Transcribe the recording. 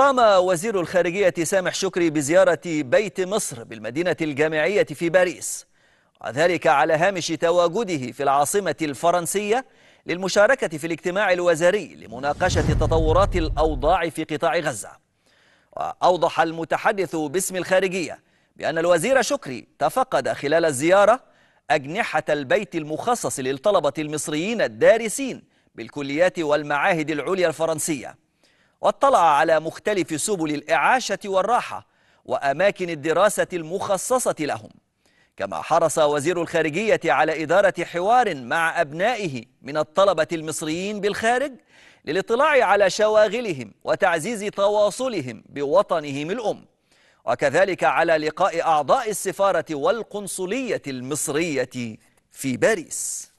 قام وزير الخارجية سامح شكري بزيارة بيت مصر بالمدينة الجامعية في باريس وذلك على هامش تواجده في العاصمة الفرنسية للمشاركة في الاجتماع الوزاري لمناقشة تطورات الأوضاع في قطاع غزة وأوضح المتحدث باسم الخارجية بأن الوزير شكري تفقد خلال الزيارة أجنحة البيت المخصص للطلبة المصريين الدارسين بالكليات والمعاهد العليا الفرنسية واطلع على مختلف سبل الإعاشة والراحة وأماكن الدراسة المخصصة لهم كما حرص وزير الخارجية على إدارة حوار مع أبنائه من الطلبة المصريين بالخارج للاطلاع على شواغلهم وتعزيز تواصلهم بوطنهم الأم وكذلك على لقاء أعضاء السفارة والقنصلية المصرية في باريس